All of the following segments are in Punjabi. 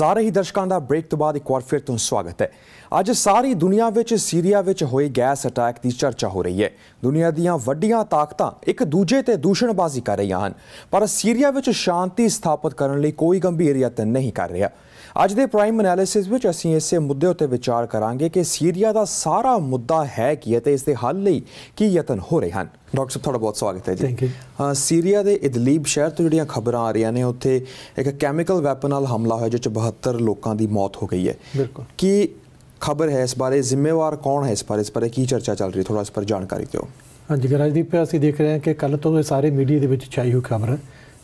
ਸਾਰੇ ਹੀ ਦਰਸ਼ਕਾਂ ਦਾ ਬ੍ਰੇਕ ਤੋਂ ਬਾਅਦ ਇੱਕ ਵਾਰ ਫਿਰ ਤੋਂ ਸਵਾਗਤ ਹੈ ਅੱਜ ਸਾਰੀ ਦੁਨੀਆ ਵਿੱਚ ਸੀਰੀਆ ਵਿੱਚ ਹੋਏ ਗੈਸ ਅਟੈਕ ਦੀ ਚਰਚਾ ਹੋ ਰਹੀ ਹੈ ਦੁਨੀਆ ਦੀਆਂ ਵੱਡੀਆਂ ਤਾਕਤਾਂ ਇੱਕ ਦੂਜੇ ਤੇ ਦੂਸ਼ਣਬਾਜ਼ੀ ਕਰ ਰਹੀਆਂ ਹਨ ਪਰ ਸੀਰੀਆ ਵਿੱਚ ਸ਼ਾਂਤੀ ਸਥਾਪਿਤ ਕਰਨ ਲਈ ਕੋਈ ਗੰਭੀਰ ਯਤਨ ਨਹੀਂ ਕਰ ਰਿਹਾ ਅੱਜ ਦੇ ਪ੍ਰਾਈਮ ਅਨਾਲਿਸਿਸ ਵਿੱਚ ਅਸੀਂ ਇਸੇ ਮੁੱਦੇ ਉੱਤੇ ਵਿਚਾਰ ਕਰਾਂਗੇ ਕਿ ਸੀਰੀਆ ਦਾ ਸਾਰਾ ਮੁੱਦਾ ਹੈ ਕੀ ਅਤੇ ਇਸ ਦੇ ਹੱਲ ਲਈ ਕੀ ਯਤਨ ਹੋ ਰਹੇ ਹਨ ਡਾਕਟਰ ਸਾਹਿਬ ਤੁਹਾਡਾ ਬਹੁਤ ਸਵਾਗਤ ਹੈ ਜੀ ਥੈਂਕ ਯੂ ਸੀਰੀਆ ਦੇ ਇਦਲੀਬ ਸ਼ਹਿਰ ਤੋਂ ਜਿਹੜੀਆਂ ਖਬਰਾਂ ਆ ਰਹੀਆਂ ਨੇ ਉੱਥੇ ਇੱਕ ਕੈਮੀਕਲ ਵੈਪਨ ਨਾਲ ਹਮਲਾ ਹੋਇਆ ਜਿਸ 'ਚ 72 ਲੋਕਾਂ ਦੀ ਮੌਤ ਹੋ ਗਈ ਹੈ ਬਿਲਕੁਲ ਕੀ ਖਬਰ ਹੈ ਇਸ ਬਾਰੇ ਜ਼ਿੰਮੇਵਾਰ ਕੌਣ ਹੈ ਇਸ ਬਾਰੇ ਇਸ ਬਾਰੇ ਕੀ ਚਰਚਾ ਚੱਲ ਰਹੀ ਹੈ ਥੋੜਾ ਇਸ ਪਰ ਜਾਣਕਾਰੀ ਦਿਓ ਹਾਂਜੀ ਗਰਾਜਦੀਪ ਅਸੀਂ ਦੇਖ ਰਹੇ ਹਾਂ ਕਿ ਕੱਲ ਤੋਂ ਸਾਰੇ ਮੀਡੀਆ ਦੇ ਵਿੱਚ ਛਾਈ ਹੋਈ ਖਬਰ ਹੈ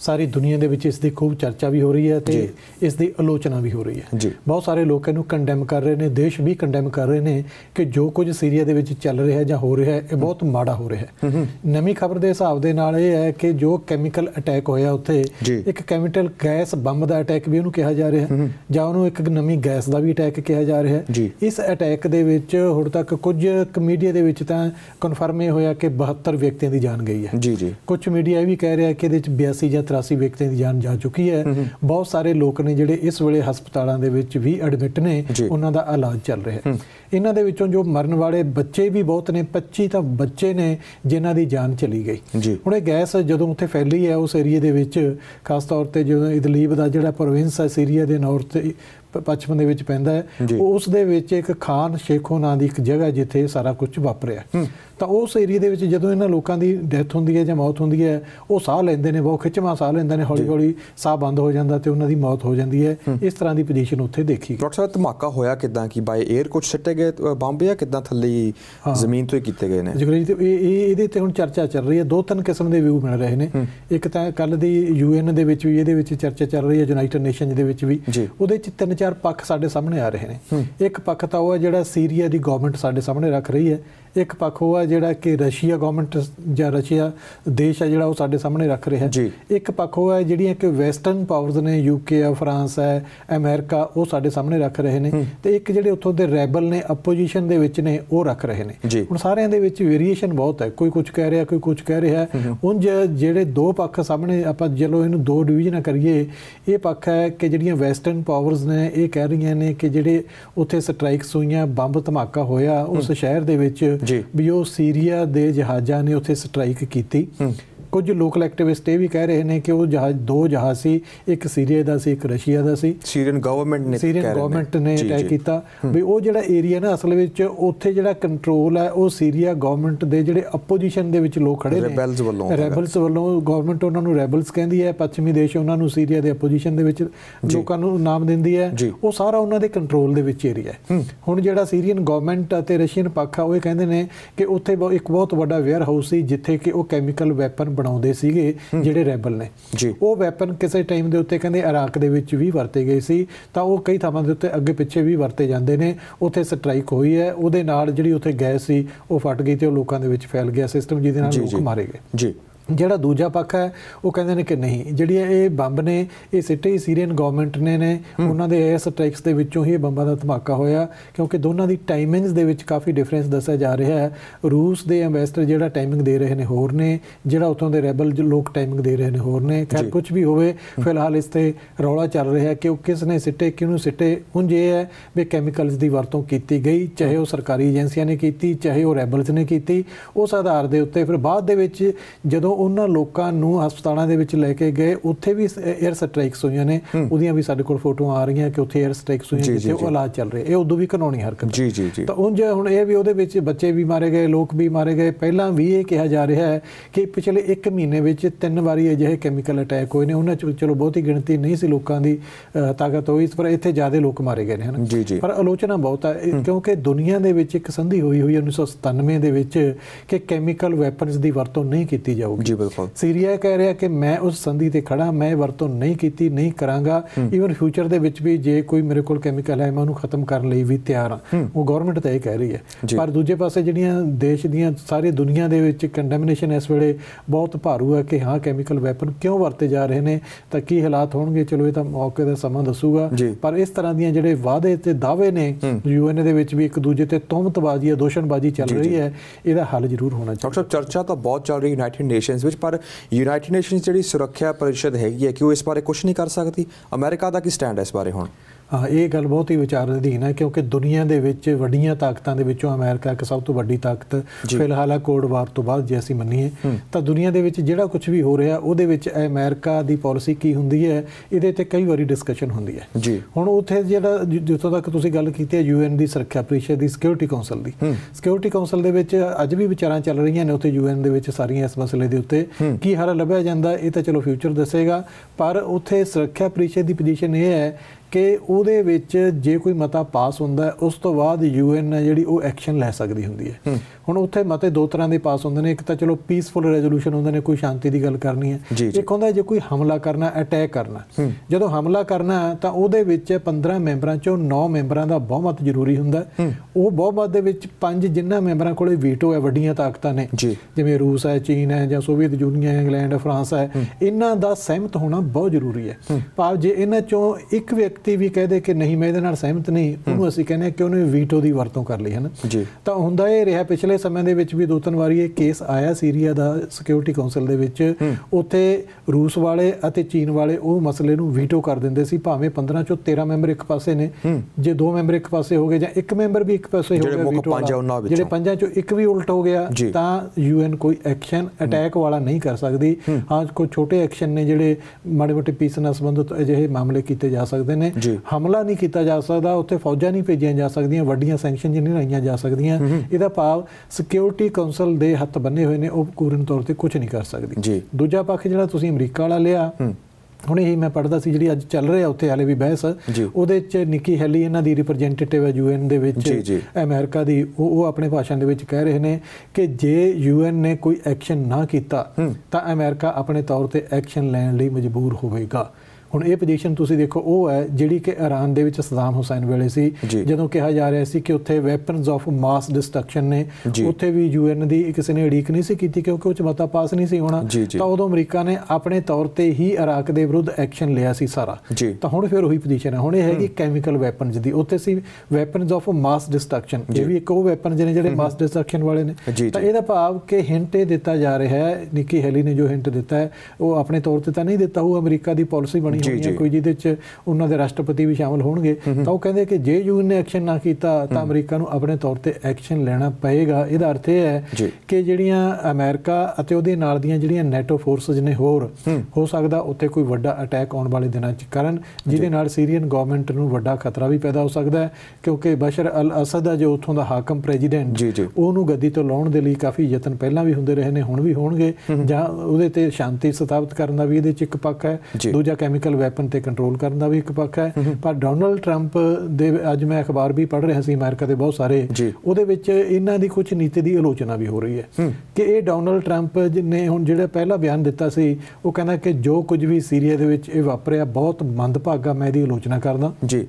ਸਾਰੀ ਦੁਨੀਆ ਦੇ ਵਿੱਚ ਇਸ ਦੀ ਖੂਬ ਚਰਚਾ ਵੀ ਹੋ ਰਹੀ ਹੈ ਤੇ ਇਸ ਦੀ ਆਲੋਚਨਾ ਵੀ ਹੋ ਰਹੀ ਹੈ ਬਹੁਤ ਸਾਰੇ ਲੋਕ ਇਹਨੂੰ ਕੰਡੈਮ ਕਰ ਰਹੇ ਨੇ ਦੇਸ਼ ਵੀ ਕੰਡੈਮ ਕਰ ਰਹੇ ਨੇ ਕਿ ਜੋ ਕੁਝ ਸੀਰੀਆ ਦੇ ਵਿੱਚ ਚੱਲ ਰਿਹਾ ਜਾਂ ਹੋ ਰਿਹਾ ਹੈ ਇਹ ਬਹੁਤ ਮਾੜਾ ਹੋ ਰਿਹਾ ਹੈ ਨਵੀਂ ਖਬਰ ਦੇ ਹਿਸਾਬ ਦੇ ਨਾਲ ਇਹ ਹੈ ਕਿ ਜੋ ਕੈਮੀਕਲ ਅਟੈਕ ਹੋਇਆ ਉੱਥੇ ਇੱਕ ਕੈਮੀਕਲ ਗੈਸ ਬੰਬ ਦਾ ਅਟੈਕ ਵੀ ਉਹਨੂੰ ਕਿਹਾ ਜਾ ਰਿਹਾ ਹੈ ਜਾਂ ਉਹਨੂੰ ਇੱਕ ਨਵੀਂ ਗੈਸ ਦਾ ਵੀ ਅਟੈਕ ਕਿਹਾ ਜਾ ਰਿਹਾ ਹੈ ਇਸ ਅਟੈਕ ਦੇ ਵਿੱਚ ਹੁਣ ਤੱਕ ਕੁਝ ਕਮੀਡੀਆ ਦੇ ਵਿੱਚ ਤਾਂ ਕਨਫਰਮ ਹੋਇਆ ਕਿ 72 ਵਿਅਕਤੀਆਂ ਦੀ ਜਾਨ ਗਈ ਹੈ ਜੀ ਜੀ ਕੁਝ ਮੀਡੀਆ ਇਹ ਵੀ ਕਹਿ ਰਿਹਾ ਕਿ ਇਹਦੇ ਵਿੱਚ 82 ਜਾਂ 83 ਵਿਅਕਤੀਆਂ ਦੀ ਜਾਨ ਜਾ ਚੁੱਕੀ ਹੈ ਬਹੁਤ ਸਾਰੇ ਲੋਕ ਨੇ ਜਿਹੜੇ ਇਸ ਵੇਲੇ ਹਸਪਤਾਲਾਂ ਦੇ ਵਿੱਚ ਵੀ ਐਡਮਿਟ ਨੇ ਉਹਨਾਂ ਦਾ ਇਲਾਜ ਚੱਲ ਰਿਹਾ ਹੈ ਇਹਨਾਂ ਦੇ ਵਿੱਚੋਂ ਜੋ ਮਰਨ ਵਾਲੇ ਬੱਚੇ ਵੀ ਬਹੁਤ ਨੇ 25 ਤਾਂ ਬੱਚੇ ਨੇ ਜਿਨ੍ਹਾਂ ਦੀ ਜਾਨ ਚਲੀ ਗਈ ਹੁਣ ਇਹ ਗੈਸ ਜਦੋਂ ਉੱਥੇ ਫੈਲੀ ਹੈ ਉਸ ਏਰੀਆ ਦੇ ਵਿੱਚ ਖਾਸ ਤੌਰ ਤੇ ਜਦੋਂ ਇਦਲੀਬ ਦਾ ਜਿਹੜਾ ਪ੍ਰੋਵਿੰਸ ਹੈ ਸੀਰੀਆ ਦੇ ਨਾਰਥ ਪੱਛਮ ਦੇ ਵਿੱਚ ਪੈਂਦਾ ਹੈ ਉਸ ਦੇ ਵਿੱਚ ਇੱਕ ਖਾਨ ਸ਼ੇਖੋ ਨਾਂ ਦੀ ਇੱਕ ਜਗ੍ਹਾ ਜਿੱਥੇ ਸਾਰਾ ਕੁਝ ਵਾਪਰਿਆ ਤਾਂ ਉਸ ਏਰੀਆ ਦੇ ਵਿੱਚ ਜਦੋਂ ਇਹਨਾਂ ਲੋਕਾਂ ਦੀ ਡੈਥ ਹੁੰਦੀ ਹੈ ਜਾਂ ਮੌਤ ਹੁੰਦੀ ਹੈ ਉਹ ਸਾਹ ਲੈਂਦੇ ਨੇ ਬਹੁਤ ਖਿੱਚਵਾਂ ਸਾਹ ਲੈਂਦੇ ਨੇ ਹੌਲੀ ਹੌਲੀ ਸਾਹ ਬੰਦ ਹੋ ਜਾਂਦਾ ਤੇ ਉਹਨਾਂ ਦੀ ਮੌਤ ਹੋ ਜਾਂਦੀ ਹੈ ਇਸ ਤਰ੍ਹਾਂ ਦੀ ਪੋਜੀਸ਼ਨ ਉੱਥੇ ਦੇਖੀ ਡਾਕਟਰ ਸਾਹਿਬ ਧਮਾਕਾ ਹੋਇਆ ਕਿਦਾਂ ਕਿ ਬਾਈ 에ਅਰ ਕੁਝ ਸਿੱਟੇ ਗਏ ਬੰਬ ਜਾਂ ਕਿਦਾਂ ਥੱਲੇ ਜ਼ਮੀਨ ਤੋਂ ਹੀ ਕੀਤੇ ਗਏ ਨੇ ਜਗਰੀ ਤੇ ਇਹ ਇਹਦੇ ਤੇ ਹੁਣ ਚਰਚਾ ਚੱਲ ਰਹੀ ਹੈ ਦੋ ਤਿੰਨ ਕਿਸਮ ਦੇ ਵਿਊ ਮਿਲ ਰਹੇ ਨੇ ਇੱਕ ਤਾਂ ਕੱਲ ਦੀ ਯੂਐਨ ਦੇ ਵਿੱਚ ਵੀ ਇਹਦੇ ਵਿੱਚ ਚਰਚਾ ਚੱਲ ਰਹੀ ਹੈ ਯੂਨਾਈਟਿਡ ਨੇਸ਼ਨ ਦੇ ਵਿੱਚ ਵੀ ਉਹਦੇ ਵਿੱਚ ਤਿੰਨ ਚਾਰ ਪੱਖ ਸਾਡੇ ਸਾਹਮਣੇ ਆ ਰਹੇ ਨੇ ਇੱਕ ਪੱਖ ਤਾਂ ਉਹ ਹੈ ਜਿਹੜਾ ਸੀਰੀਆ ਦੀ ਗਵਰਨਮੈਂਟ ਸਾਡੇ ਸਾਹਮਣੇ ਰੱਖ ਰਹੀ ਹੈ ਇੱਕ ਪੱਖ ਉਹ ਆ ਜਿਹੜਾ ਕਿ ਰਸ਼ੀਆ ਗਵਰਨਮੈਂਟ ਜਾਂ ਰਸ਼ੀਆ ਦੇਸ਼ ਆ ਜਿਹੜਾ ਉਹ ਸਾਡੇ ਸਾਹਮਣੇ ਰੱਖ ਰਿਹਾ ਹੈ ਇੱਕ ਪੱਖ ਉਹ ਆ ਜਿਹੜੀਆਂ ਕਿ ਵੈਸਟਰਨ ਪਾਵਰਸ ਨੇ ਯੂਕੇ ਆ ਫਰਾਂਸ ਹੈ ਅਮਰੀਕਾ ਉਹ ਸਾਡੇ ਸਾਹਮਣੇ ਰੱਖ ਰਹੇ ਨੇ ਤੇ ਇੱਕ ਜਿਹੜੇ ਉੱਥੋਂ ਦੇ ਰੈਬਲ ਨੇ ਆਪੋਜੀਸ਼ਨ ਦੇ ਵਿੱਚ ਨੇ ਉਹ ਰੱਖ ਰਹੇ ਨੇ ਹੁਣ ਸਾਰਿਆਂ ਦੇ ਵਿੱਚ ਵੇਰੀਏਸ਼ਨ ਬਹੁਤ ਹੈ ਕੋਈ ਕੁਝ ਕਹਿ ਰਿਹਾ ਕੋਈ ਕੁਝ ਕਹਿ ਰਿਹਾ ਉਂਝ ਜਿਹੜੇ ਦੋ ਪੱਖ ਸਾਹਮਣੇ ਆਪਾਂ ਲੋ ਇਹਨੂੰ ਦੋ ਡਿਵੀਜ਼ਨ ਕਰੀਏ ਇਹ ਪੱਖ ਹੈ ਕਿ ਜਿਹੜੀਆਂ ਵੈਸਟਰਨ ਪਾਵਰਸ ਨੇ ਇਹ ਕਹਿ ਰਹੀਆਂ ਨੇ ਕਿ ਜਿਹੜੇ ਉੱਥੇ ਸਟ੍ਰਾਈਕਸ ਹੋਈਆਂ ਬੰਬ ਧਮਾਕਾ ਹੋਇਆ ਉਸ ਸ਼ਹਿਰ ਦੇ ਵਿੱਚ ਜੀ ਵੀ ਉਹ ਸੀਰੀਆ ਦੇ ਜਹਾਜ਼ਾਂ ਨੇ ਉੱਥੇ ਸਟ੍ਰਾਈਕ ਕੀਤੀ ਕੁਝ ਲੋਕਲ ਐਕਟਿਵਿਸਟ ਇਹ ਵੀ ਕਹਿ ਰਹੇ ਨੇ ਕਿ ਉਹ ਜਹਾਜ਼ ਦੋ ਜਹਾਜ਼ ਸੀ ਇੱਕ ਸੀਰੀਆ ਦਾ ਸੀ ਇੱਕ ਰਸ਼ੀਆ ਦਾ ਸੀ ਸੀਰੀਅਨ ਗਵਰਨਮੈਂਟ ਨੇ ਸੀਰੀਅਨ ਗਵਰਨਮੈਂਟ ਨੇ ਅਟੈਕ ਕੀਤਾ ਵੀ ਉਹ ਜਿਹੜਾ ਏਰੀਆ ਨਾ ਅਸਲ ਵਿੱਚ ਉੱਥੇ ਜਿਹੜਾ ਕੰਟਰੋਲ ਹੈ ਉਹ ਸੀਰੀਆ ਗਵਰਨਮੈਂਟ ਦੇ ਜਿਹੜੇ ਅਪੋਜੀਸ਼ਨ ਦੇ ਵਿੱਚ ਲੋਕ ਖੜੇ ਨੇ ਰੈਬਲਸ ਵੱਲੋਂ ਰੈਬਲਸ ਵੱਲੋਂ ਗਵਰਨਮੈਂਟ ਉਹਨਾਂ ਨੂੰ ਰੈਬਲਸ ਕਹਿੰਦੀ ਹੈ ਪੱਛਮੀ ਦੇਸ਼ ਉਹਨਾਂ ਨੂੰ ਸੀਰੀਆ ਦੇ ਅਪੋਜੀਸ਼ਨ ਦੇ ਵਿੱਚ ਲੋਕਾਂ ਨੂੰ ਨਾਮ ਦਿੰਦੀ ਹੈ ਉਹ ਸਾਰਾ ਉਹਨਾਂ ਦੇ ਕੰਟਰੋਲ ਦੇ ਵਿੱਚ ਏਰੀਆ ਹੈ ਹੁਣ ਜਿਹੜਾ ਸੀਰੀਅਨ ਗਵਰਨਮੈਂਟ ਅਤੇ ਰਸ਼ੀਅਨ ਪੱਖ ਆ ਉਹ ਕਹਿੰਦੇ ਨੇ ਕਿ ਉੱਥੇ ਇੱਕ ਬਹੁਤ ਵੱਡਾ ਵੇਅਰ ਹਾਊਸ ਸੀ ਜਿੱਥੇ ਕਿ ਉਹ ਕੈਮੀਕਲ ਵੈਪਨ ਬਣਾਉਂਦੇ ਸੀਗੇ ਜਿਹੜੇ ਰੈਬਲ ਨੇ ਉਹ ਵੈਪਨ ਕਿਸੇ ਟਾਈਮ ਦੇ ਉੱਤੇ ਕਹਿੰਦੇ ਇਰਾਕ ਦੇ ਵਿੱਚ ਵੀ ਵਰਤੇ ਗਏ ਸੀ ਤਾਂ ਉਹ ਕਈ ਥਾਵਾਂ ਦੇ ਉੱਤੇ ਅੱਗੇ ਪਿੱਛੇ ਵੀ ਵਰਤੇ ਜਾਂਦੇ ਨੇ ਉੱਥੇ ਸਟ੍ਰਾਈਕ ਹੋਈ ਹੈ ਉਹਦੇ ਨਾਲ ਜਿਹੜੀ ਉੱਥੇ ਗੈਸ ਸੀ ਉਹ ਫਟ ਗਈ ਤੇ ਉਹ ਲੋਕਾਂ ਦੇ ਵਿੱਚ ਫੈਲ ਗਿਆ ਸਿਸਟਮ ਜਿਹਦੇ ਨਾਲ ਲੋਕ ਮਾਰੇ ਗਏ ਜੀ ਜਿਹੜਾ ਦੂਜਾ ਪੱਖ ਹੈ ਉਹ ਕਹਿੰਦੇ ਨੇ ਕਿ ਨਹੀਂ ਜਿਹੜੀ ਇਹ ਬੰਬ ਨੇ ਇਹ ਸਿੱਟੇ ਹੀ ਸੀਰੀਅਨ ਗਵਰਨਮੈਂਟ ਨੇ ਨੇ ਉਹਨਾਂ ਦੇ ਐਸ ਸਟ੍ਰਾਈਕਸ ਦੇ ਵਿੱਚੋਂ ਹੀ ਇਹ ਬੰਬਾਂ ਦਾ ਧਮਾਕਾ ਹੋਇਆ ਕਿਉਂਕਿ ਦੋਨਾਂ ਦੀ ਟਾਈਮਿੰਗਸ ਦੇ ਵਿੱਚ ਕਾਫੀ ਡਿਫਰੈਂਸ ਦੱਸਿਆ ਜਾ ਰਿਹਾ ਹੈ ਰੂਸ ਦੇ ਐਮਬੈਸਡਰ ਜਿਹੜਾ ਟਾਈਮਿੰਗ ਦੇ ਰਹੇ ਨੇ ਹੋਰ ਨੇ ਜਿਹੜਾ ਉਤੋਂ ਦੇ ਰੈਬਲ ਜੋ ਲੋਕ ਟਾਈਮਿੰਗ ਦੇ ਰਹੇ ਨੇ ਹੋਰ ਨੇ ਕਿ ਕੁਝ ਵੀ ਹੋਵੇ ਫਿਲਹਾਲ ਇਸ ਤੇ ਰੌਲਾ ਚੱਲ ਰਿਹਾ ਹੈ ਕਿ ਉਹ ਕਿਸ ਨੇ ਸਿੱਟੇ ਕਿਹਨੂੰ ਸਿੱਟੇ ਹੁਣ ਜੇ ਹੈ ਵੀ ਕੈਮੀਕਲਸ ਦੀ ਵਰਤੋਂ ਕੀਤੀ ਗਈ ਚਾਹੇ ਉਹ ਸਰਕਾਰੀ ਏਜੰਸੀਆਂ ਨੇ ਕੀਤੀ ਚਾਹੇ ਉਹ ਰੈਬਲਸ ਨੇ ਕੀਤੀ ਉਸ ਆਧਾਰ ਦੇ ਉੱਤੇ ਫਿਰ ਬਾਅਦ ਦੇ ਵਿੱਚ ਜਦੋਂ ਉਹਨਾਂ ਲੋਕਾਂ ਨੂੰ ਹਸਪਤਾਲਾਂ ਦੇ ਵਿੱਚ ਲੈ ਕੇ ਗਏ ਉੱਥੇ ਵੀ 에ਅਰ ਸਟ੍ਰਾਈਕਸ ਹੋਈਆਂ ਨੇ ਉਹਦੀਆਂ ਵੀ ਸਾਡੇ ਕੋਲ ਫੋਟੋਆਂ ਆ ਰਹੀਆਂ ਕਿ ਉੱਥੇ 에ਅਰ ਸਟ੍ਰਾਈਕਸ ਹੋਈਆਂ ਜਿੱਥੇ ਉਹ ਇਲਾਜ ਚੱਲ ਰਿਹਾ ਇਹ ਉਦੋਂ ਵੀ ਕਾਨੂੰਨੀ ਹਰਕਤ ਜੀ ਜੀ ਜੀ ਤਾਂ ਜੇ ਹੁਣ ਇਹ ਵੀ ਉਹਦੇ ਵਿੱਚ ਬੱਚੇ ਵੀ ਮਾਰੇ ਗਏ ਲੋਕ ਵੀ ਮਾਰੇ ਗਏ ਪਹਿਲਾਂ ਵੀ ਇਹ ਕਿਹਾ ਜਾ ਰਿਹਾ ਹੈ ਕਿ ਪਿਛਲੇ 1 ਮਹੀਨੇ ਵਿੱਚ ਤਿੰਨ ਵਾਰੀ ਅਜਿਹੇ ਕੈਮੀਕਲ ਅਟੈਕ ਹੋਏ ਨੇ ਉਹਨਾਂ ਚ ਚਲੋ ਬਹੁਤੀ ਗਿਣਤੀ ਨਹੀਂ ਸੀ ਲੋਕਾਂ ਦੀ ਤਾਕਤ ਹੋਈ ਪਰ ਇੱਥੇ ਜ਼ਿਆਦਾ ਲੋਕ ਮਾਰੇ ਗਏ ਨੇ ਹਨਾ ਪਰ ਆਲੋਚਨਾ ਬਹੁਤ ਹੈ ਕਿਉਂਕਿ ਦੁਨੀਆ ਦੇ ਵਿੱਚ ਇੱਕ ਸੰਧੀ ਹੋਈ ਹੋਈ 1997 ਦੇ ਵਿੱਚ ਕਿ ਕੈਮੀਕਲ ਵੈਪਨਸ ਦੀ ਵਰਤੋਂ ਨਹੀਂ ਕੀਤੀ ਜਾਊਗੀ ਜੀ ਬਿਲਕੁਲ ਸੀਰੀਆ ਕਹਿ ਰਿਹਾ ਕਿ ਮੈਂ ਉਸ ਸੰਧੀ ਤੇ ਖੜਾ ਮੈਂ ਵਰਤੋਂ ਨਹੀਂ ਕੀਤੀ ਨਹੀਂ ਕਰਾਂਗਾ ਈਵਨ ਫਿਊਚਰ ਦੇ ਵਿੱਚ ਵੀ ਜੇ ਕੋਈ ਮੇਰੇ ਕੋਲ ਕੈਮੀਕਲ ਹੈ ਮੈਂ ਉਹਨੂੰ ਖਤਮ ਕਰਨ ਲਈ ਵੀ ਤਿਆਰ ਹਾਂ ਉਹ ਗਵਰਨਮੈਂਟ ਤਾਂ ਇਹ ਕਹਿ ਰਹੀ ਹੈ ਪਰ ਦੂਜੇ ਪਾਸੇ ਜਿਹੜੀਆਂ ਦੇਸ਼ ਦੀਆਂ ਸਾਰੇ ਦੁਨੀਆ ਦੇ ਵਿੱਚ ਕੰਡੈਮਿਨੇਸ਼ਨ ਇਸ ਵੇਲੇ ਬਹੁਤ ਭਾਰੂ ਹੈ ਕਿ ਹਾਂ ਕੈਮੀਕਲ ਵੈਪਨ ਕਿਉਂ ਵਰਤੇ ਜਾ ਰਹੇ ਨੇ ਤਾਂ ਕੀ ਹਾਲਾਤ ਹੋਣਗੇ ਚਲੋ ਇਹ ਤਾਂ ਮੌਕੇ ਦਾ ਸਮਾਂ ਦੱਸੂਗਾ ਪਰ ਇਸ ਤਰ੍ਹਾਂ ਦੀਆਂ ਜਿਹੜੇ ਵਾਅਦੇ ਤੇ ਦਾਅਵੇ ਨੇ ਯੂਐਨ ਦੇ ਵਿੱਚ ਵੀ ਇੱਕ ਦੂਜੇ ਤੇ ਤੁਹਮਤਬਾਜ਼ੀ ਹੈ ਦੋਸ਼ਣਬਾਜ਼ੀ ਚੱਲ ਰਹੀ ਹੈ ਇਹਦਾ ਹੱਲ ਜ਼ਰੂਰ ਹੋਣਾ ਚਾਹੀਦਾ ਡਾਕਟਰ ਚਰਚਾ ਤਾਂ ਬਹੁਤ ਚੱਲ ਰਹੀ ਯੂਨਾਈਟਿਡ ਨੇਸ਼ਨ ਸੈਂਸ ਵਿੱਚ ਪਰ ਯੂਨਾਈਟਿਡ ਨੇਸ਼ਨਸ ਜਿਹੜੀ ਸੁਰੱਖਿਆ ਪਰਿਸ਼ਦ ਹੈਗੀ ਹੈ ਕਿ ਉਹ ਇਸ ਬਾਰੇ ਕੁਝ ਨਹੀਂ ਕਰ ਸਕਦੀ ਅਮਰੀਕਾ ਦਾ ਕੀ ਸਟੈਂਡ ਹੈ ਇਸ ਬਾਰੇ ਹੁਣ ਇਹ ਗੱਲ ਬਹੁਤ ਹੀ ਵਿਚਾਰ ਅਧੀਨ ਹੈ ਕਿਉਂਕਿ ਦੁਨੀਆ ਦੇ ਵਿੱਚ ਵੱਡੀਆਂ ਤਾਕਤਾਂ ਦੇ ਵਿੱਚੋਂ ਅਮਰੀਕਾ ਇੱਕ ਸਭ ਤੋਂ ਵੱਡੀ ਤਾਕਤ ਫਿਲਹਾਲ ਆ ਕੋਲਡ ਵਾਰ ਤੋਂ ਬਾਅਦ ਜੇ ਅਸੀਂ ਮੰਨੀਏ ਤਾਂ ਦੁਨੀਆ ਦੇ ਵਿੱਚ ਜਿਹੜਾ ਕੁਝ ਵੀ ਹੋ ਰਿਹਾ ਉਹਦੇ ਵਿੱਚ ਅਮਰੀਕਾ ਦੀ ਪਾਲਿਸੀ ਕੀ ਹੁੰਦੀ ਹੈ ਇਹਦੇ ਤੇ ਕਈ ਵਾਰੀ ਡਿਸਕਸ਼ਨ ਹੁੰਦੀ ਹੈ ਜੀ ਹੁਣ ਉੱਥੇ ਜਿਹੜਾ ਜਿੱਥੋਂ ਤੱਕ ਤੁਸੀਂ ਗੱਲ ਕੀਤੀ ਹੈ ਯੂਐਨ ਦੀ ਸੁਰੱਖਿਆ ਪਰਿਸ਼ਦ ਦੀ ਸਿਕਿਉਰਿਟੀ ਕਾਉਂਸਲ ਦੀ ਸਿਕਿਉਰਿਟੀ ਕਾਉਂਸਲ ਦੇ ਵਿੱਚ ਅੱਜ ਵੀ ਵਿਚਾਰਾਂ ਚੱਲ ਰਹੀਆਂ ਨੇ ਉੱਥੇ ਯੂਐਨ ਦੇ ਵਿੱਚ ਸਾਰੀਆਂ ਇਸ ਮਸਲੇ ਦੇ ਉੱਤੇ ਕੀ ਹੱਲ ਲੱਭਿਆ ਜਾਂਦਾ ਇਹ ਤਾਂ ਚਲੋ ਫਿਊਚਰ ਦੱਸੇਗਾ ਪਰ ਉੱਥੇ ਸੁਰੱਖਿਆ ਪਰਿਸ਼ਦ ਦੀ ਪੋਜੀਸ਼ਨ ਇਹ ਹੈ ਕਿ ਉਹਦੇ ਵਿੱਚ ਜੇ ਕੋਈ ਮਤਾ ਪਾਸ ਹੁੰਦਾ ਉਸ ਤੋਂ ਬਾਅਦ ਯੂਐਨ ਜਿਹੜੀ ਉਹ ਐਕਸ਼ਨ ਲੈ ਸਕਦੀ ਹੁੰਦੀ ਹੈ ਹੁਣ ਉੱਥੇ ਮਤੇ ਦੋ ਤਰ੍ਹਾਂ ਦੇ ਪਾਸ ਹੁੰਦੇ ਨੇ ਇੱਕ ਤਾਂ ਚਲੋ ਪੀਸਫੁਲ ਰੈਜ਼ੋਲੂਸ਼ਨ ਹੁੰਦੇ ਨੇ ਕੋਈ ਸ਼ਾਂਤੀ ਦੀ ਗੱਲ ਕਰਨੀ ਹੈ ਇੱਕ ਹੁੰਦਾ ਜੇ ਕੋਈ ਹਮਲਾ ਕਰਨਾ ਅਟੈਕ ਕਰਨਾ ਜਦੋਂ ਹਮਲਾ ਕਰਨਾ ਤਾਂ ਉਹਦੇ ਵਿੱਚ 15 ਮੈਂਬਰਾਂ ਚੋਂ 9 ਮੈਂਬਰਾਂ ਦਾ ਬਹੁਮਤ ਜ਼ਰੂਰੀ ਹੁੰਦਾ ਉਹ ਬਹੁਮਤ ਦੇ ਵਿੱਚ ਪੰਜ ਜਿੰਨਾ ਮੈਂਬਰਾਂ ਕੋਲੇ ਵੀਟੋ ਹੈ ਵੱਡੀਆਂ ਤਾਕਤਾਂ ਨੇ ਜਿਵੇਂ ਰੂਸ ਹੈ ਚੀਨ ਹੈ ਜਾਂ ਸੋਵੀਅਤ ਯੂਨੀਅਨ ਹੈ ਇੰਗਲੈਂਡ ਫਰਾਂਸ ਹੈ ਇਹਨਾਂ ਦਾ ਸਹਿਮਤ ਹੋਣਾ ਬਹੁਤ ਜ਼ਰੂਰੀ ਹੈ ਭਾਵ ਜੇ ਇਹਨਾਂ ਚੋਂ ਇੱਕ ਵਿਅਕਤੀ ਵੀ ਕਹਦੇ ਕਿ ਨਹੀਂ ਮੈਂ ਇਹਦੇ ਨਾਲ ਸਹਿਮਤ ਨਹੀਂ ਉਹਨੂੰ ਅਸੀਂ ਕਹਿੰਦੇ ਕਿ ਉਹਨੇ ਵੀਟੋ ਦੀ ਵਰਤੋਂ ਕਰ ਲਈ ਹੈ ਨਾ ਤਾਂ ਹੁੰਦਾ ਇਹ ਰਿਹਾ ਪਿਛਲੇ ਥੋੜੇ ਸਮੇਂ ਦੇ ਵਿੱਚ ਵੀ ਦੋ ਤਿੰਨ ਵਾਰੀ ਇਹ ਕੇਸ ਆਇਆ ਸੀਰੀਆ ਦਾ ਸਿਕਿਉਰਿਟੀ ਕਾਉਂਸਲ ਦੇ ਵਿੱਚ ਉੱਥੇ ਰੂਸ ਵਾਲੇ ਅਤੇ ਚੀਨ ਵਾਲੇ ਉਹ ਮਸਲੇ ਨੂੰ ਵੀਟੋ ਕਰ ਦਿੰਦੇ ਸੀ ਭਾਵੇਂ 15 ਚੋਂ 13 ਮੈਂਬਰ ਇੱਕ ਪਾਸੇ ਨੇ ਜੇ ਦੋ ਮੈਂਬਰ ਇੱਕ ਪਾਸੇ ਹੋ ਗਏ ਜਾਂ ਇੱਕ ਮੈਂਬਰ ਵੀ ਇੱਕ ਪਾਸੇ ਹੋ ਗਿਆ ਵੀਟੋ ਜਿਹੜੇ ਪੰਜਾਂ ਚੋਂ ਇੱਕ ਵੀ ਉਲਟ ਹੋ ਗਿਆ ਤਾਂ ਯੂਐਨ ਕੋਈ ਐਕਸ਼ਨ ਅਟੈਕ ਵਾਲਾ ਨਹੀਂ ਕਰ ਸਕਦੀ ਹਾਂ ਕੋਈ ਛੋਟੇ ਐਕਸ਼ਨ ਨੇ ਜਿਹੜੇ ਮਾੜੇ ਮੋਟੇ ਪੀਸ ਨਾਲ ਸੰਬੰਧਿਤ ਅਜਿਹੇ ਮਾਮਲੇ ਕੀਤੇ ਜਾ ਸਕਦੇ ਨੇ ਹਮਲਾ ਨਹੀਂ ਕੀਤਾ ਜਾ ਸਕਦਾ ਉੱਥੇ ਫੌਜਾਂ ਨਹੀਂ ਭੇਜੀਆਂ ਜਾ ਸਕਦੀਆਂ ਵੱਡੀਆਂ ਸੈਂਕਸ਼ਨ ਨਹੀਂ ਰਾਈਆਂ ਜਾ ਸਕਦੀਆਂ ਇਹਦਾ ਭਾਵ ਸਿਕਿਉਰਿਟੀ ਕਾਉਂਸਲ ਦੇ ਹੱਥ ਬੰਨੇ ਹੋਏ ਨੇ ਉਹ ਪੂਰਨ ਤੌਰ ਤੇ ਕੁਝ ਨਹੀਂ ਕਰ ਸਕਦੀ ਜੀ ਦੂਜਾ ਪੱਖ ਜਿਹੜਾ ਤੁਸੀਂ ਅਮਰੀਕਾ ਵਾਲਾ ਲਿਆ ਹੁਣੇ ਹੀ ਮੈਂ ਪੜਦਾ ਸੀ ਜਿਹੜੀ ਅੱਜ ਚੱਲ ਰਹੀ ਆ ਉੱਥੇ ਹਾਲੇ ਵੀ ਬਹਿਸ ਉਹਦੇ ਚ ਨਿੱਕੀ ਹੈਲੀ ਇਹਨਾਂ ਦੀ ਰਿਪਰੈਜ਼ੈਂਟੇਟਿਵ ਹੈ ਯੂਐਨ ਦੇ ਵਿੱਚ ਅਮਰੀਕਾ ਦੀ ਉਹ ਉਹ ਆਪਣੇ ਭਾਸ਼ਣ ਦੇ ਵਿੱਚ ਕਹਿ ਰਹੇ ਨੇ ਕਿ ਜੇ ਯੂਐਨ ਨੇ ਕੋਈ ਐਕਸ਼ਨ ਨਾ ਕੀਤਾ ਤਾਂ ਅਮਰੀਕਾ ਆਪਣੇ ਤੌਰ ਤੇ ਐਕਸ਼ਨ ਲੈਣ ਲਈ ਮਜਬੂਰ ਹੋਵੇਗਾ ਹੁਣ ਇਹ ਪੋਜੀਸ਼ਨ ਤੁਸੀਂ ਦੇਖੋ ਉਹ ਹੈ ਜਿਹੜੀ ਕਿ ਇਰਾਨ ਦੇ ਵਿੱਚ ਸਦਾਮ ਹੁਸੈਨ ਵੇਲੇ ਸੀ ਜਦੋਂ ਕਿਹਾ ਜਾ ਰਿਹਾ ਸੀ ਕਿ ਉੱਥੇ ਵੈਪਨਸ ਆਫ ਮਾਸ ਡਿਸਟਰਕਸ਼ਨ ਨੇ ਉੱਥੇ ਵੀ ਯੂਐਨ ਦੀ ਕਿਸੇ ਨੇ ਅੜੀਕ ਨਹੀਂ ਸੀ ਕੀਤੀ ਕਿਉਂਕਿ ਉਹ ਚਮਤਾ ਪਾਸ ਨਹੀਂ ਸੀ ਹੋਣਾ ਤਾਂ ਉਦੋਂ ਅਮਰੀਕਾ ਨੇ ਆਪਣੇ ਤੌਰ ਤੇ ਹੀ ਇਰਾਕ ਦੇ ਵਿਰੁੱਧ ਐਕਸ਼ਨ ਲਿਆ ਸੀ ਸਾਰਾ ਤਾਂ ਹੁਣ ਫਿਰ ਉਹੀ ਪੋਜੀਸ਼ਨ ਹੈ ਹੁਣ ਇਹ ਹੈਗੀ ਕੈਮੀਕਲ ਵੈਪਨਸ ਦੀ ਉੱਥੇ ਸੀ ਵੈਪਨਸ ਆਫ ਮਾਸ ਡਿਸਟਰਕਸ਼ਨ ਇਹ ਵੀ ਇੱਕ ਉਹ ਵੈਪਨ ਜਿਹਨੇ ਜਿਹੜੇ ਮਾਸ ਡਿਸਟਰਕਸ਼ਨ ਵਾਲੇ ਨੇ ਤਾਂ ਇਹਦਾ ਭਾਵ ਕਿ ਹਿੰਟ ਦਿੱਤਾ ਜਾ ਰਿਹਾ ਹੈ ਨਿੱਕੀ ਹੈਲੀ ਨੇ ਜੋ ਹਿੰਟ ਦਿੱਤਾ ਹੈ ਉਹ ਆਪਣੇ ਤੌਰ ਤੇ ਤਾਂ ਨਹੀਂ ਦਿੱਤਾ ਉਹ ਅਮਰੀਕਾ ਦੀ ਪਾਲਿਸੀ ਬਣ ਬਣੀ ਹੋਈਆਂ ਕੋਈ ਜਿਹਦੇ ਵਿੱਚ ਉਹਨਾਂ ਦੇ ਰਾਸ਼ਟਰਪਤੀ ਵੀ ਸ਼ਾਮਲ ਹੋਣਗੇ ਤਾਂ ਉਹ ਕਹਿੰਦੇ ਕਿ ਜੇ ਯੂਨ ਨੇ ਐਕਸ਼ਨ ਨਾ ਕੀਤਾ ਤਾਂ ਅਮਰੀਕਾ ਨੂੰ ਆਪਣੇ ਤੌਰ ਤੇ ਐਕਸ਼ਨ ਲੈਣਾ ਪਏਗਾ ਇਹਦਾ ਅਰਥ ਇਹ ਹੈ ਕਿ ਜਿਹੜੀਆਂ ਅਮਰੀਕਾ ਅਤੇ ਉਹਦੇ ਨਾਲ ਦੀਆਂ ਜਿਹੜੀਆਂ ਨੈਟੋ ਫੋਰਸਸ ਨੇ ਹੋਰ ਹੋ ਸਕਦਾ ਉੱਤੇ ਕੋਈ ਵੱਡਾ ਅਟੈਕ ਆਉਣ ਵਾਲੇ ਦਿਨਾਂ 'ਚ ਕਰਨ ਜਿਹਦੇ ਨਾਲ ਸੀਰੀਅਨ ਗਵਰਨਮੈਂਟ ਨੂੰ ਵੱਡਾ ਖਤਰਾ ਵੀ ਪੈਦਾ ਹੋ ਸਕਦਾ ਹੈ ਕਿਉਂਕਿ ਬਸ਼ਰ ਅਲ ਅਸਦ ਜੋ ਉੱਥੋਂ ਦਾ ਹਾਕਮ ਪ੍ਰੈਜ਼ੀਡੈਂਟ ਉਹਨੂੰ ਗੱਦੀ ਤੋਂ ਲਾਉਣ ਦੇ ਲਈ ਕਾਫੀ ਯਤਨ ਪਹਿਲਾਂ ਵੀ ਹੁੰਦੇ ਰਹੇ ਨੇ ਹੁਣ ਵੀ ਹੋਣਗੇ ਜਾਂ ਉਹਦੇ ਤੇ ਸ਼ਾਂਤੀ ਸਥਾਪਿਤ ਕਰਨ ਦਾ ਵੀ ਇਹਦੇ 'ਚ ਇੱਕ ਪੱਖ ਹੈ ਦੂਜਾ ਕੈਮੀ ਕੈਮੀਕਲ ਵੈਪਨ ਤੇ ਕੰਟਰੋਲ ਕਰਨ ਦਾ ਵੀ ਇੱਕ ਪੱਖ ਹੈ ਪਰ ਡੋਨਲਡ ਟਰੰਪ ਦੇ ਅੱਜ ਮੈਂ ਅਖਬਾਰ ਵੀ ਪੜ੍ਹ ਰਿਹਾ ਸੀ ਅਮਰੀਕਾ ਦੇ ਬਹੁਤ ਸਾਰੇ ਉਹਦੇ ਵਿੱਚ ਇਹਨਾਂ ਦੀ ਕੁਝ ਨੀਤੀ ਦੀ ਆਲੋਚਨਾ ਵੀ ਹੋ ਰਹੀ ਹੈ ਕਿ ਇਹ ਡੋਨਲਡ ਟਰੰਪ ਜਿਨੇ ਹੁਣ ਜਿਹੜਾ ਪਹਿਲਾ ਬਿਆਨ ਦਿੱਤਾ ਸੀ ਉਹ ਕਹਿੰਦਾ ਕਿ ਜੋ ਕੁਝ ਵੀ ਸੀਰੀਆ ਦੇ ਵਿੱਚ ਇਹ ਵਾਪਰਿਆ ਬਹੁਤ ਮੰਦਭਾਗਾ ਮੈਂ ਇਹਦੀ ਆਲੋਚਨਾ ਕਰਦਾ ਜੀ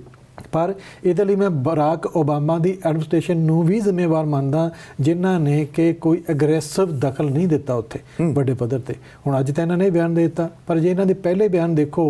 ਪਰ ਇਹਦੇ ਲਈ ਮੈਂ ਬਰਾਕ ਓਬਾਮਾ ਦੀ ਐਡਮਿਨਿਸਟ੍ਰੇਸ਼ਨ ਨੂੰ ਵੀ ਜ਼ਿੰਮੇਵਾਰ ਮੰਨਦਾ ਜਿਨ੍ਹਾਂ ਨੇ ਕਿ ਕੋਈ ਐਗਰੈਸਿਵ ਦਖਲ ਨਹੀਂ ਦਿੱਤਾ ਉੱਥੇ ਵੱਡੇ ਪੱਧਰ ਤੇ ਹੁਣ ਅੱਜ ਤਾਂ ਇਹਨਾਂ ਨੇ ਬਿਆਨ ਦੇ ਦਿੱਤਾ ਪਰ ਜੇ ਇਹਨਾਂ ਦੇ ਪਹਿਲੇ ਬਿਆਨ ਦੇਖੋ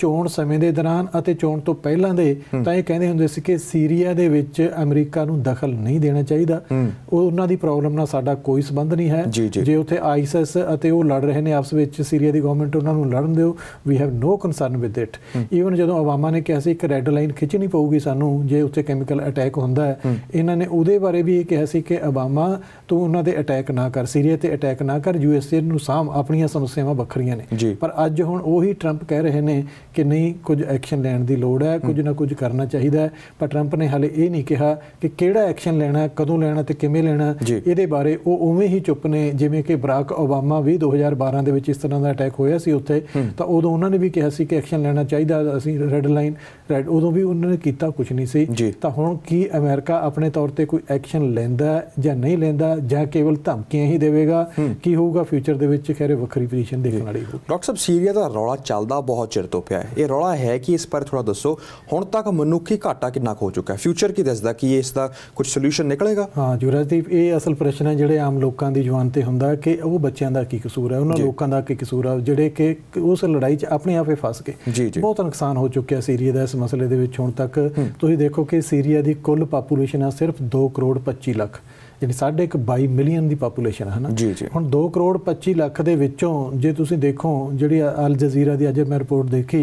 ਚੋਣ ਸਮੇਂ ਦੇ ਦੌਰਾਨ ਅਤੇ ਚੋਣ ਤੋਂ ਪਹਿਲਾਂ ਦੇ ਤਾਂ ਇਹ ਕਹਿੰਦੇ ਹੁੰਦੇ ਸੀ ਕਿ ਸੀਰੀਆ ਦੇ ਵਿੱਚ ਅਮਰੀਕਾ ਨੂੰ ਦਖਲ ਨਹੀਂ ਦੇਣਾ ਚਾਹੀਦਾ ਉਹ ਉਹਨਾਂ ਦੀ ਪ੍ਰੋਬਲਮ ਨਾਲ ਸਾਡਾ ਕੋਈ ਸਬੰਧ ਨਹੀਂ ਹੈ ਜੇ ਉੱਥੇ ਆਈਐਸਐਸ ਅਤੇ ਉਹ ਲੜ ਰਹੇ ਨੇ ਆਪਸ ਵਿੱਚ ਸੀਰੀਆ ਦੀ ਗਵਰਨਮੈਂਟ ਉਹਨਾਂ ਨੂੰ ਲੜਨ ਦਿਓ we have no concern with it even ਜਦੋਂ ਆਵਾਮਾ ਨੇ ਕਿਹਾ ਸੀ ਇੱਕ ਰੈੱਡ ਲਾਈਨ ਖਿੱਚਣੀ ਪਊ ਪਊਗੀ ਸਾਨੂੰ ਜੇ ਉੱਥੇ ਕੈਮੀਕਲ ਅਟੈਕ ਹੁੰਦਾ ਹੈ ਇਹਨਾਂ ਨੇ ਉਹਦੇ ਬਾਰੇ ਵੀ ਇਹ ਕਿਹਾ ਸੀ ਕਿ ਅਬਾਮਾ ਤੂੰ ਉਹਨਾਂ ਦੇ ਅਟੈਕ ਨਾ ਕਰ ਸੀਰੀਆ ਤੇ ਅਟੈਕ ਨਾ ਕਰ ਯੂਐਸਏ ਨੂੰ ਸਾਮ ਆਪਣੀਆਂ ਸਮੱਸਿਆਵਾਂ ਵੱਖਰੀਆਂ ਨੇ ਪਰ ਅੱਜ ਹੁਣ ਉਹੀ ਟਰੰਪ ਕਹਿ ਰਹੇ ਨੇ ਕਿ ਨਹੀਂ ਕੁਝ ਐਕਸ਼ਨ ਲੈਣ ਦੀ ਲੋੜ ਹੈ ਕੁਝ ਨਾ ਕੁਝ ਕਰਨਾ ਚਾਹੀਦਾ ਹੈ ਪਰ ਟਰੰਪ ਨੇ ਹਾਲੇ ਇਹ ਨਹੀਂ ਕਿਹਾ ਕਿ ਕਿਹੜਾ ਐਕਸ਼ਨ ਲੈਣਾ ਕਦੋਂ ਲੈਣਾ ਤੇ ਕਿਵੇਂ ਲੈਣਾ ਇਹਦੇ ਬਾਰੇ ਉਹ ਉਵੇਂ ਹੀ ਚੁੱਪ ਨੇ ਜਿਵੇਂ ਕਿ ਬਰਾਕ ਓਬਾਮਾ ਵੀ 2012 ਦੇ ਵਿੱਚ ਇਸ ਤਰ੍ਹਾਂ ਦਾ ਅਟੈਕ ਹੋਇਆ ਸੀ ਉੱਥੇ ਤਾਂ ਉਦੋਂ ਉਹਨਾਂ ਨੇ ਵੀ ਕਿਹਾ ਸੀ ਕਿ ਐਕਸ਼ਨ ਲੈਣਾ ਚਾਹੀਦਾ ਅਸੀਂ ਰੈੱਡ ਲਾਈਨ ਰੈੱਡ ਉਦੋਂ ਵੀ ਉਹਨਾਂ ਨੇ ਕੀਤਾ ਕੁਝ ਨਹੀਂ ਸੀ ਤਾਂ ਹੁਣ ਕੀ ਅਮਰੀਕਾ ਆਪਣੇ ਤੌਰ ਤੇ ਕੋਈ ਐਕਸ਼ਨ ਲੈਂਦਾ ਜਾਂ ਨਹੀਂ ਲੈਂਦਾ ਜਾਂ ਕੇਵਲ ਧਮਕੀਆਂ ਹੀ ਦੇਵੇਗਾ ਕੀ ਹੋਊਗਾ ਫਿਊਚਰ ਦੇ ਵਿੱਚ ਖੈਰੇ ਵੱਖਰੀ ਪੋਜੀਸ਼ਨ ਦੇਖਣ ਵਾਲੀ ਹੋਊਗੀ ਡਾਕਟਰ ਸਾਹਿਬ ਸੀਰੀਆ ਦਾ ਰੌਲਾ ਚੱਲਦਾ ਬਹੁਤ ਚਿਰ ਤੋਂ ਪਿਆ ਹੈ ਇਹ ਰੌਲਾ ਹੈ ਕਿ ਇਸ ਪਰ ਥੋੜਾ ਦੱਸੋ ਹੁਣ ਤੱਕ ਮਨੁੱਖੀ ਘਾਟਾ ਕਿੰਨਾ ਹੋ ਚੁੱਕਾ ਹੈ ਫਿਊਚਰ ਕੀ ਦੱਸਦਾ ਕਿ ਇਸ ਦਾ ਕੁਝ ਸੋਲੂਸ਼ਨ ਨਿਕਲੇਗਾ ਹਾਂ ਜੁਰਾਜਦੀਪ ਇਹ ਅਸਲ ਪ੍ਰਸ਼ਨ ਹੈ ਜਿਹੜੇ ਆਮ ਲੋਕਾਂ ਦੀ ਜਵਾਨ ਤੇ ਹੁੰਦਾ ਕਿ ਉਹ ਬੱਚਿਆਂ ਦਾ ਕੀ ਕਸੂਰ ਹੈ ਉਹਨਾਂ ਲੋਕਾਂ ਦਾ ਕੀ ਕਸੂਰ ਹੈ ਜਿਹੜੇ ਕਿ ਉਸ ਲੜਾਈ 'ਚ ਆਪਣੇ ਆਪੇ ਫਸ ਗਏ ਬਹੁਤ ਨੁਕਸਾਨ ਹੋ ਚੁੱਕਿਆ ਸੀਰੀਆ ਦਾ ਇਸ ਮਸਲੇ ਦੇ ਵਿੱਚ ਹੁਣ ਤੱਕ ਤੁਸੀਂ ਦੇਖੋ ਕਿ ਸੀਰੀਆ ਦੀ ਕੁੱਲ ਪਾਪੂਲੇਸ਼ਨ ਆ ਸਿਰਫ 2 ਕਰੋੜ 25 ਲੱਖ ਜਿਹੜੀ 1.22 ਮਿਲੀਅਨ ਦੀ ਪੋਪੂਲੇਸ਼ਨ ਹੈ ਨਾ ਹੁਣ 2 ਕਰੋੜ 25 ਲੱਖ ਦੇ ਵਿੱਚੋਂ ਜੇ ਤੁਸੀਂ ਦੇਖੋ ਜਿਹੜੀ ਅਲ ਜਜ਼ੀਰਾ ਦੀ ਅੱਜ ਮੈਂ ਰਿਪੋਰਟ ਦੇਖੀ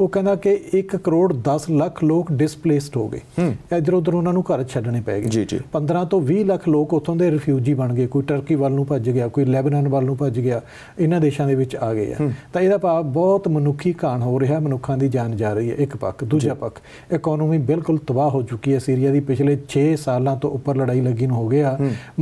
ਉਹ ਕਹਿੰਦਾ ਕਿ 1 ਕਰੋੜ 10 ਲੱਖ ਲੋਕ ਡਿਸਪਲੇਸਡ ਹੋ ਗਏ ਇਧਰ ਉਧਰ ਉਹਨਾਂ ਨੂੰ ਘਰ ਛੱਡਣੇ ਪੈ ਗਏ 15 ਤੋਂ 20 ਲੱਖ ਲੋਕ ਉੱਥੋਂ ਦੇ ਰਿਫਿਊਜੀ ਬਣ ਗਏ ਕੋਈ ਟਰਕੀ ਵੱਲ ਨੂੰ ਭੱਜ ਗਿਆ ਕੋਈ ਲੈਬਨਨ ਵੱਲ ਨੂੰ ਭੱਜ ਗਿਆ ਇਹਨਾਂ ਦੇਸ਼ਾਂ ਦੇ ਵਿੱਚ ਆ ਗਏ ਆ ਤਾਂ ਇਹਦਾ ਭਾਵ ਬਹੁਤ ਮਨੁੱਖੀ ਕਾਣ ਹੋ ਰਿਹਾ ਮਨੁੱਖਾਂ ਦੀ ਜਾਨ ਜਾ ਰਹੀ ਹੈ ਇੱਕ ਪੱਖ ਦੂਜਾ ਪੱਖ ਇਕਨੋਮੀ ਬਿਲਕੁਲ ਤਬਾਹ ਹੋ ਚੁੱਕੀ ਹੈ ਸੀਰੀਆ ਦੀ ਪਿਛਲੇ 6 ਸਾਲਾਂ ਤੋਂ ਉੱਪਰ ਲੜਾਈ ਲੱਗੀ ਨੂੰ ਹੋ ਗਿਆ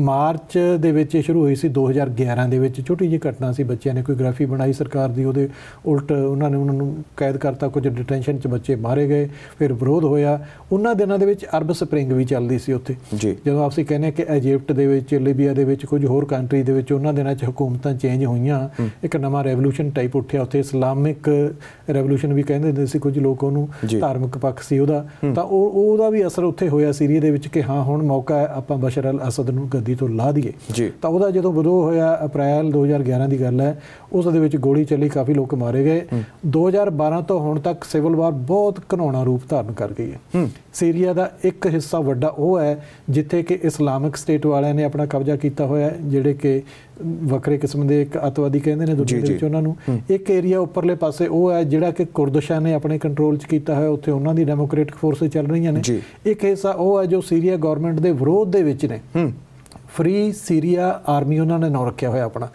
ਮਾਰਚ ਦੇ ਵਿੱਚ ਇਹ ਸ਼ੁਰੂ ਹੋਈ ਸੀ 2011 ਦੇ ਵਿੱਚ ਛੋਟੀ ਜਿਹੀ ਘਟਨਾ ਸੀ ਬੱਚਿਆਂ ਨੇ ਕੋਈ ਗ੍ਰਾਫੀ ਬਣਾਈ ਸਰਕਾਰ ਦੀ ਉਹਦੇ ਉਲਟ ਉਹਨਾਂ ਨੇ ਉਹਨਾਂ ਨੂੰ ਕੈਦ ਕਰਤਾ ਕੁਝ ਡਿਟੈਂਸ਼ਨ 'ਚ ਬੱਚੇ ਮਾਰੇ ਗਏ ਫਿਰ ਵਿਰੋਧ ਹੋਇਆ ਉਹਨਾਂ ਦਿਨਾਂ ਦੇ ਵਿੱਚ ਅਰਬ ਸਪ੍ਰਿੰਗ ਵੀ ਚੱਲਦੀ ਸੀ ਉੱਥੇ ਜਦੋਂ ਆਪਸੀ ਕਹਿੰਦੇ ਕਿ ਇਜੀਪਟ ਦੇ ਵਿੱਚ ਲੀਬੀਆ ਦੇ ਵਿੱਚ ਕੁਝ ਹੋਰ ਕੰਟਰੀ ਦੇ ਵਿੱਚ ਉਹਨਾਂ ਦਿਨਾਂ 'ਚ ਹਕੂਮਤਾਂ ਚੇਂਜ ਹੋਈਆਂ ਇੱਕ ਨਵਾਂ ਰੈਵੋਲੂਸ਼ਨ ਟਾਈਪ ਉੱਠਿਆ ਉੱਥੇ ਇਸਲਾਮਿਕ ਰੈਵੋਲੂਸ਼ਨ ਵੀ ਕਹਿੰਦੇ ਹੁੰਦੇ ਸੀ ਕੁਝ ਲੋਕ ਉਹਨੂੰ ਧਾਰਮਿਕ ਪੱਖ ਸੀ ਉਹਦਾ ਤਾਂ ਉਹ ਉਹਦਾ ਵੀ ਅਸਰ ਉੱਥੇ ਹੋਇਆ ਸੀਰੀਆ ਦੇ ਵਿੱਚ ਕਿ ਹਾਂ ਹੁਣ ਮੌਕਾ ਹੈ ਆਪਾਂ ਬਸ਼ਰ ਅਲ ਅਸਦ ਅਸਦ ਨੂੰ ਗੱਦੀ ਤੋਂ ਲਾ ਦਈਏ ਤਾਂ ਉਹਦਾ ਜਦੋਂ ਵਿਰੋਧ ਹੋਇਆ ਅਪ੍ਰੈਲ 2011 ਦੀ ਗੱਲ ਹੈ ਉਸ ਦੇ ਵਿੱਚ ਗੋਲੀ ਚੱਲੀ ਕਾਫੀ ਲੋਕ ਮਾਰੇ ਗਏ 2012 ਤੋਂ ਹੁਣ ਤੱਕ ਸਿਵਲ ਵਾਰ ਬਹੁਤ ਘਨੌਣਾ ਰੂਪ ਧਾਰਨ ਕਰ ਗਈ ਹੈ ਸੀਰੀਆ ਦਾ ਇੱਕ ਹਿੱਸਾ ਵੱਡਾ ਉਹ ਹੈ ਜਿੱਥੇ ਕਿ ਇਸਲਾਮਿਕ ਸਟੇਟ ਵਾਲਿਆਂ ਨੇ ਆਪਣਾ ਕਬਜ਼ਾ ਕੀਤਾ ਹੋਇਆ ਜਿਹੜੇ ਕਿ ਵੱਖਰੇ ਕਿਸਮ ਦੇ ਇੱਕ ਅਤਵਾਦੀ ਕਹਿੰਦੇ ਨੇ ਦੁਨੀਆ ਦੇ ਵਿੱਚ ਉਹਨਾਂ ਨੂੰ ਇੱਕ ਏਰੀਆ ਉੱਪਰਲੇ ਪਾਸੇ ਉਹ ਹੈ ਜਿਹੜਾ ਕਿ ਕੁਰਦਸ਼ਾਂ ਨੇ ਆਪਣੇ ਕੰਟਰੋਲ 'ਚ ਕੀਤਾ ਹੋਇਆ ਉੱਥੇ ਉਹਨਾਂ ਦੀ ਡੈਮੋਕ੍ਰੈਟਿਕ ਫੋਰਸ ਚੱਲ ਰਹੀਆਂ ਨੇ ਇੱਕ ਹਿੱਸਾ ਉਹ ਹੈ ਜੋ ਸੀਰੀਆ ਗਵਰਨਮੈਂਟ ਦੇ ਵਿਰੋਧ ਦੇ ਵਿੱਚ ਨੇ ਫ੍ਰੀ ਸੀਰੀਆ ਆਰਮੀ ਉਹਨਾਂ ਨੇ ਨਾਂ ਰੱਖਿਆ ਹੋਇਆ ਆਪਣਾ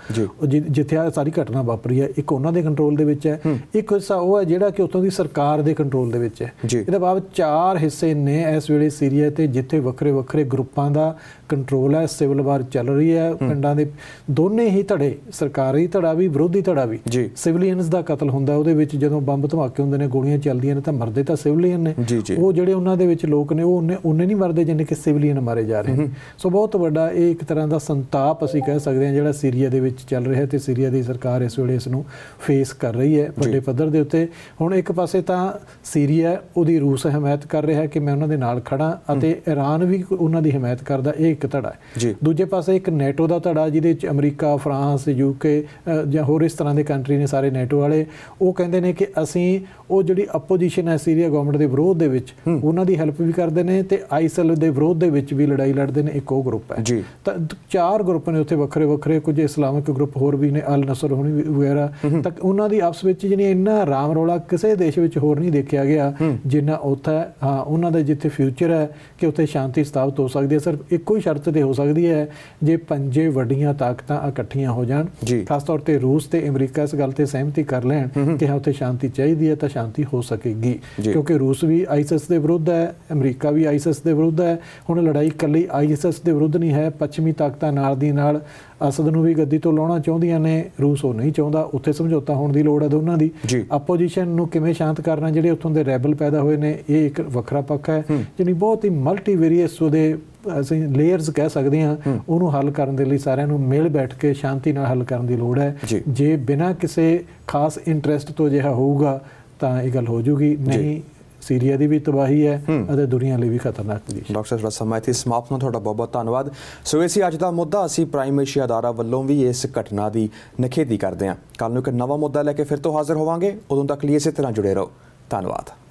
ਜਿੱਥੇ ਆ ਸਾਰੀ ਘਟਨਾ ਵਾਪਰੀ ਹੈ ਇੱਕ ਉਹਨਾਂ ਦੇ ਕੰਟਰੋਲ ਦੇ ਵਿੱਚ ਹੈ ਇੱਕ ਹਿੱਸਾ ਉਹ ਹੈ ਜਿਹੜਾ ਕਿ ਉਤੋਂ ਦੀ ਸਰਕਾਰ ਦੇ ਕੰਟਰੋਲ ਦੇ ਵਿੱਚ ਹੈ ਇਹਦੇ ਬਾਅਦ ਚਾਰ ਹਿੱਸੇ ਨੇ ਇਸ ਵੇਲੇ ਸੀਰੀਆ ਤੇ ਜਿੱਥੇ ਵੱਖਰੇ ਵੱਖਰੇ ਗਰੁੱਪਾਂ ਦਾ ਕੰਟਰੋਲ ਹੈ ਸਿਵਲ ਵਾਰ ਚੱਲ ਰਹੀ ਹੈ ਪਿੰਡਾਂ ਦੇ ਦੋਨੇ ਹੀ ਧੜੇ ਸਰਕਾਰੀ ਧੜਾ ਵੀ ਵਿਰੋਧੀ ਧੜਾ ਵੀ ਸਿਵਲੀਅਨਸ ਦਾ ਕਤਲ ਹੁੰਦਾ ਉਹਦੇ ਵਿੱਚ ਜਦੋਂ ਬੰਬ ਧਮਾਕੇ ਹੁੰਦੇ ਨੇ ਗੋਲੀਆਂ ਚੱਲਦੀਆਂ ਨੇ ਤਾਂ ਮਰਦੇ ਤਾਂ ਸਿਵਲੀਅਨ ਨੇ ਉਹ ਜਿਹੜੇ ਉਹਨਾਂ ਦੇ ਵਿੱਚ ਲੋਕ ਨੇ ਉਹ ਉਹਨੇ ਨਹੀਂ ਮਰਦੇ ਜਿੰਨੇ ਕਿ ਸਿਵਲੀਅਨ ਮਾਰੇ ਜਾ ਰਹੇ ਸੋ ਬਹੁਤ ਵੱਡਾ ਇਹ ਇੱਕ ਤਰ੍ਹਾਂ ਦਾ ਸੰਤਾਪ ਅਸੀਂ ਕਹਿ ਸਕਦੇ ਹਾਂ ਜਿਹੜਾ ਸੀਰੀਆ ਦੇ ਵਿੱਚ ਚੱਲ ਰਿਹਾ ਤੇ ਸੀਰੀਆ ਦੀ ਸਰਕਾਰ ਇਸ ਵੇਲੇ ਇਸ ਨੂੰ ਫੇਸ ਕਰ ਰਹੀ ਹੈ ਵੱਡੇ ਪੱਧਰ ਦੇ ਉੱਤੇ ਹੁਣ ਇੱਕ ਪਾਸੇ ਤਾਂ ਸੀਰੀਆ ਉਹਦੀ ਰੂਸ ਹਮਾਇਤ ਕਰ ਰਿਹਾ ਕਿ ਮੈਂ ਉਹਨਾਂ ਦੇ ਨਾਲ ਖੜਾ ਅਤੇ ਈਰਾਨ ਵੀ ਉਹਨਾਂ ਦੀ ਹਮਾਇਤ ਕਰਦਾ ਇਹ ਇੱਕ ਧੜਾ ਹੈ ਦੂਜੇ ਪਾਸੇ ਇੱਕ ਨੈਟੋ ਦਾ ਧੜਾ ਜਿਹਦੇ ਵਿੱਚ ਅਮਰੀਕਾ ਫਰਾਂਸ ਯੂਕੇ ਜਾਂ ਹੋਰ ਇਸ ਤਰ੍ਹਾਂ ਦੇ ਕੰਟਰੀ ਨੇ ਸਾਰੇ ਨੈਟੋ ਵਾਲੇ ਉਹ ਕਹਿੰਦੇ ਨੇ ਕਿ ਅਸੀਂ ਉਹ ਜਿਹੜੀ ਆਪੋਜੀਸ਼ਨ ਹੈ ਸੀਰੀਆ ਗਵਰਨਮੈਂਟ ਦੇ ਵਿਰੋਧ ਦੇ ਵਿੱਚ ਉਹਨਾਂ ਦੀ ਹੈਲਪ ਵੀ ਕਰਦੇ ਨੇ ਤੇ ਆਈਸਲ ਦੇ ਵਿਰੋਧ ਦੇ ਵਿੱਚ ਵੀ ਲੜਾਈ ਲੜਦੇ ਨੇ ਇੱਕ ਉਹ ਗਰੁੱਪ ਹੈ ਜੀ ਤਾਂ ਚਾਰ ਗਰੁੱਪ ਨੇ ਉੱਥੇ ਵੱਖਰੇ ਵੱਖਰੇ ਕੁਝ ਇਸਲਾਮਿਕ ਗਰੁੱਪ ਹੋਰ ਵੀ ਨੇ ਅਲ ਨਸਰ ਹੋਣੀ ਵਗੈਰਾ ਤਾਂ ਉਹਨਾਂ ਦੀ ਆਪਸ ਵਿੱਚ ਜਿਹੜੀ ਇੰਨਾ ਰਾਮ ਰੋਲਾ ਕਿਸੇ ਦੇਸ਼ ਵਿੱਚ ਹੋਰ ਨਹੀਂ ਦੇਖਿਆ ਗਿਆ ਜਿੰਨਾ ਉੱਥੇ ਹਾਂ ਉਹਨਾਂ ਦਾ ਜਿੱਥੇ ਫਿਊਚਰ ਹੈ ਕਿ ਉੱਥੇ ਸ਼ਾਂਤੀ ਸਥਾਪਿਤ ਹੋ ਸਕਦੀ ਹੈ ਸਿਰਫ ਇੱਕੋ ਹੀ ਸ਼ਰਤ ਤੇ ਹੋ ਸਕਦੀ ਹੈ ਜੇ ਪੰਜੇ ਵੱਡੀਆਂ ਤਾਕਤਾਂ ਇਕੱਠੀਆਂ ਹੋ ਜਾਣ ਖਾਸ ਤੌਰ ਤੇ ਰੂਸ ਤੇ ਅਮਰੀਕਾ ਇਸ ਗੱਲ ਤੇ ਸਹਿਮਤੀ ਕਰ ਲੈਣ ਕਿ ਹਾਂ ਉੱਥੇ ਸ਼ਾਂਤੀ ਚਾਹੀਦੀ ਹੈ ਤਾਂ ਸ਼ਾਂਤੀ ਹੋ ਸਕੇਗੀ ਕਿਉਂਕਿ ਰੂਸ ਵੀ ਆਈਐਸਐਸ ਦੇ ਵਿਰੁੱਧ ਹੈ ਅਮਰੀਕਾ ਵੀ ਆਈਐਸਐਸ ਦੇ ਵਿਰੁੱਧ ਹੈ ਹੁਣ ਲੜਾਈ ਇਕੱਲੀ ਆਈਐਸਐਸ ਦੇ ਵਿਰੁੱਧ ਨਹੀਂ ਹੈ ਪੱਛਮੀ ਤਾਕਤਾਂ ਨਾਲ ਦੀ ਨਾਲ ਅਸਦ ਨੂੰ ਵੀ ਗੱਦੀ ਤੋਂ ਲਾਉਣਾ ਚਾਹੁੰਦੀਆਂ ਨੇ ਰੂਸ ਉਹ ਨਹੀਂ ਚਾਹੁੰਦਾ ਉੱਥੇ ਸਮਝੌਤਾ ਹੋਣ ਦੀ ਲੋੜ ਹੈ ਦੋਨਾਂ ਦੀ ਆਪੋਜੀਸ਼ਨ ਨੂੰ ਕਿਵੇਂ ਸ਼ਾਂਤ ਕਰਨਾ ਜਿਹੜੇ ਉੱਥੋਂ ਦੇ ਰੈਬਲ ਪੈਦਾ ਹੋਏ ਨੇ ਇਹ ਇੱਕ ਵੱਖਰਾ ਪੱਖ ਹੈ ਜਿਹਨੀ ਬਹੁਤ ਹੀ ਮਲਟੀਵੇਰੀਅਸ ਉਹਦੇ ਅਸੀਂ ਲੇਅਰਸ ਕਹਿ ਸਕਦੇ ਹਾਂ ਉਹਨੂੰ ਹੱਲ ਕਰਨ ਦੇ ਲਈ ਸਾਰਿਆਂ ਨੂੰ ਮਿਲ ਬੈਠ ਕੇ ਸ਼ਾਂਤੀ ਨਾਲ ਹੱਲ ਕਰਨ ਦੀ ਲੋੜ ਹੈ ਜੇ ਬਿਨਾਂ ਕਿਸੇ ਖਾਸ ਇੰਟਰਸਟ ਤੋਂ ਜਿਹੜਾ ਹੋਊਗਾ ਤਾਂ ਇਹ ਗੱਲ ਹੋ ਜੂਗੀ ਨਹੀਂ ਸੀਰੀਆ ਦੀ ਵੀ ਤਬਾਹੀ ਹੈ ਅਤੇ ਦੁਨੀਆ ਲਈ ਵੀ ਖਤਰਨਾਕ ਹੈ ਡਾਕਟਰ ਸਰਾ ਸਮਾਇਤ ਇਸ ਸਮਾਪਤ ਨੂੰ ਤੁਹਾਡਾ ਬਹੁਤ ਬਹੁਤ ਧੰਨਵਾਦ ਸੋ ਅਸੀਂ ਅੱਜ ਦਾ ਮੁੱਦਾ ਅਸੀਂ ਪ੍ਰਾਈਮ ਏਸ਼ੀਆ ਦਾਰਾ ਵੱਲੋਂ ਵੀ ਇਸ ਘਟਨਾ ਦੀ ਨਖੇਦੀ ਕਰਦੇ ਹਾਂ ਕੱਲ ਨੂੰ ਇੱਕ ਨਵਾਂ ਮੁੱਦਾ ਲੈ ਕੇ ਫਿਰ ਤੋਂ ਹਾਜ਼ਰ ਹੋਵਾਂਗੇ ਉਦੋਂ ਤੱਕ ਲਈ ਇਸੇ ਤਰ੍ਹਾਂ ਜੁੜੇ ਰਹੋ ਧੰਨਵਾਦ